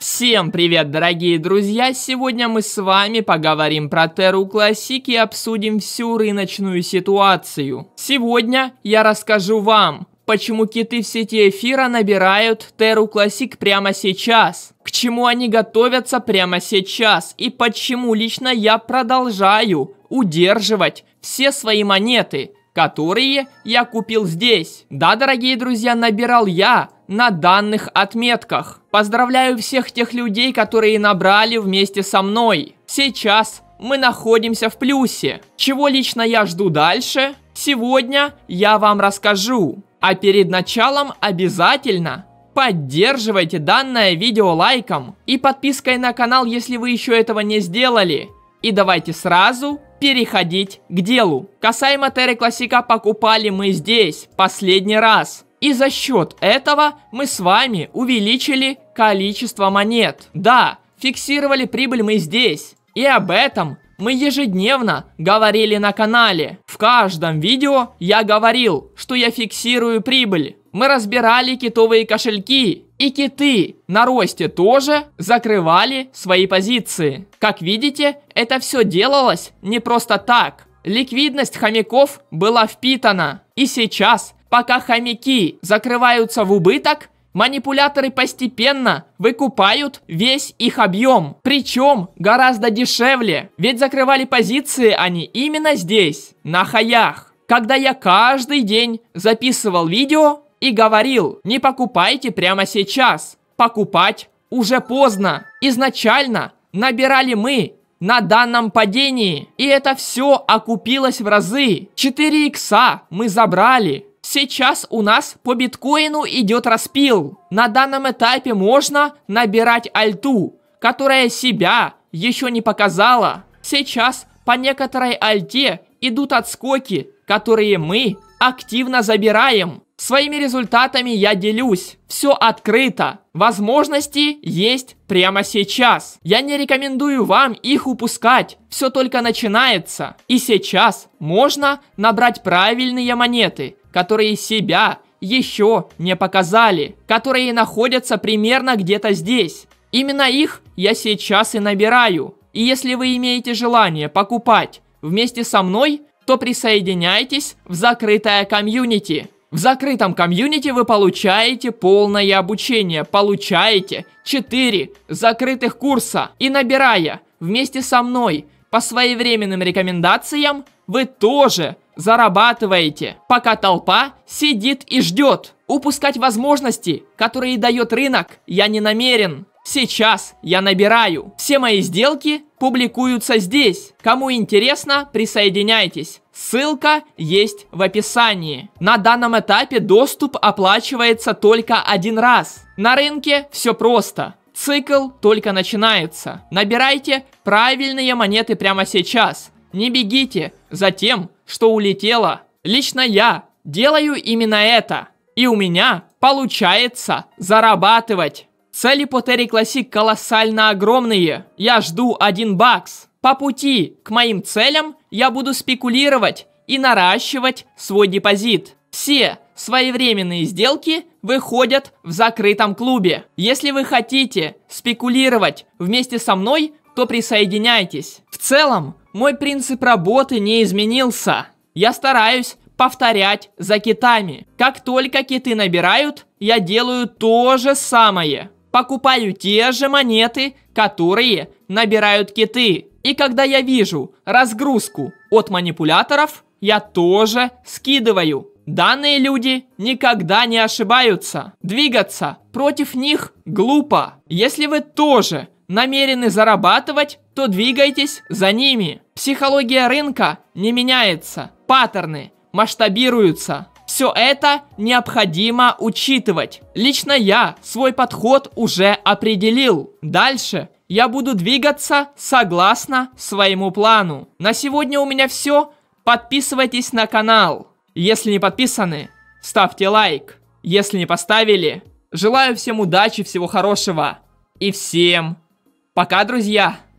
Всем привет, дорогие друзья! Сегодня мы с вами поговорим про Терру Классик и обсудим всю рыночную ситуацию. Сегодня я расскажу вам, почему киты в сети эфира набирают Терру Классик прямо сейчас, к чему они готовятся прямо сейчас и почему лично я продолжаю удерживать все свои монеты – которые я купил здесь. Да, дорогие друзья, набирал я на данных отметках. Поздравляю всех тех людей, которые набрали вместе со мной. Сейчас мы находимся в плюсе. Чего лично я жду дальше? Сегодня я вам расскажу. А перед началом обязательно поддерживайте данное видео лайком и подпиской на канал, если вы еще этого не сделали. И давайте сразу переходить к делу. Касаемо Терри Классика покупали мы здесь последний раз. И за счет этого мы с вами увеличили количество монет. Да, фиксировали прибыль мы здесь. И об этом мы ежедневно говорили на канале. В каждом видео я говорил, что я фиксирую прибыль. Мы разбирали китовые кошельки и киты на росте тоже закрывали свои позиции. Как видите, это все делалось не просто так. Ликвидность хомяков была впитана. И сейчас, пока хомяки закрываются в убыток, манипуляторы постепенно выкупают весь их объем. Причем гораздо дешевле, ведь закрывали позиции они именно здесь, на хаях. Когда я каждый день записывал видео, и говорил, не покупайте прямо сейчас. Покупать уже поздно. Изначально набирали мы на данном падении. И это все окупилось в разы. 4 икса мы забрали. Сейчас у нас по биткоину идет распил. На данном этапе можно набирать альту, которая себя еще не показала. Сейчас по некоторой альте идут отскоки, которые мы активно забираем. Своими результатами я делюсь. Все открыто. Возможности есть прямо сейчас. Я не рекомендую вам их упускать. Все только начинается. И сейчас можно набрать правильные монеты, которые себя еще не показали, которые находятся примерно где-то здесь. Именно их я сейчас и набираю. И если вы имеете желание покупать вместе со мной, то присоединяйтесь в закрытое комьюнити. В закрытом комьюнити вы получаете полное обучение, получаете 4 закрытых курса и набирая вместе со мной по своевременным рекомендациям, вы тоже зарабатываете, пока толпа сидит и ждет. Упускать возможности, которые дает рынок, я не намерен. Сейчас я набираю. Все мои сделки публикуются здесь. Кому интересно, присоединяйтесь. Ссылка есть в описании. На данном этапе доступ оплачивается только один раз. На рынке все просто. Цикл только начинается. Набирайте правильные монеты прямо сейчас. Не бегите за тем, что улетело. Лично я делаю именно это. И у меня получается зарабатывать. Цели по Терри Классик колоссально огромные. Я жду один бакс. По пути к моим целям я буду спекулировать и наращивать свой депозит. Все своевременные сделки выходят в закрытом клубе. Если вы хотите спекулировать вместе со мной, то присоединяйтесь. В целом, мой принцип работы не изменился. Я стараюсь повторять за китами. Как только киты набирают, я делаю то же самое. Покупаю те же монеты, которые набирают киты. И когда я вижу разгрузку от манипуляторов, я тоже скидываю. Данные люди никогда не ошибаются. Двигаться против них глупо. Если вы тоже намерены зарабатывать, то двигайтесь за ними. Психология рынка не меняется. Паттерны масштабируются. Все это необходимо учитывать. Лично я свой подход уже определил. Дальше я буду двигаться согласно своему плану. На сегодня у меня все. Подписывайтесь на канал. Если не подписаны, ставьте лайк. Если не поставили, желаю всем удачи, всего хорошего. И всем пока, друзья!